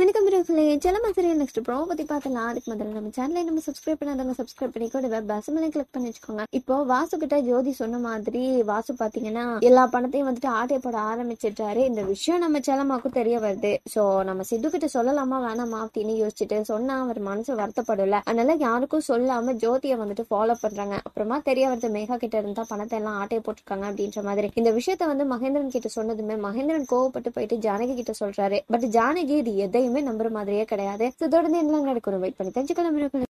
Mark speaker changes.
Speaker 1: வணக்கம் வீரர்களே ஜலம் மசரியல் நெக்ஸ்ட் ப்ரோ பற்றி பார்த்தலாம் அதுக்கு முதல்ல நம்ம சேனலை நம்ம சப்ஸ்கிரைப் பண்ணாதவங்க சப்ஸ்கிரைப் பண்ணி கூட பசமலை கிளிக் பண்ணி வச்சுக்கோங்க இப்போ வாசு கிட்ட ஜோதி சொன்ன மாதிரி வாசு பார்த்தீங்கன்னா எல்லா பணத்தையும் வந்துட்டு ஆட்டை போட ஆரம்பிச்சிட்டாரு இந்த விஷயம் நம்ம செலமாக்கும் தெரிய வருது ஸோ நம்ம சித்து கிட்ட சொல்லலாமா வேணாமா அப்படின்னு யோசிச்சுட்டு சொன்னா அவர் மனசு வருத்தப்படல அதனால யாருக்கும் சொல்லாம ஜோதியை வந்துட்டு ஃபாலோ பண்றாங்க அப்புறமா தெரிய வருது மேகா கிட்ட இருந்தா பணத்தை எல்லாம் ஆட்டையை போட்டிருக்காங்க அப்படின்ற மாதிரி இந்த விஷயத்த வந்து மகேந்திரன் கிட்ட சொன்னதுமே மகேந்திரன் கோவப்பட்டு போயிட்டு ஜானகி கிட்ட சொல்றாரு பட் ஜானகி இது எதை யாருமே நம்புற மாதிரியே கிடையாது தொடர்ந்து என்ன நடக்கும் வெயிட் பண்ணி தெரிஞ்சுக்கலாம்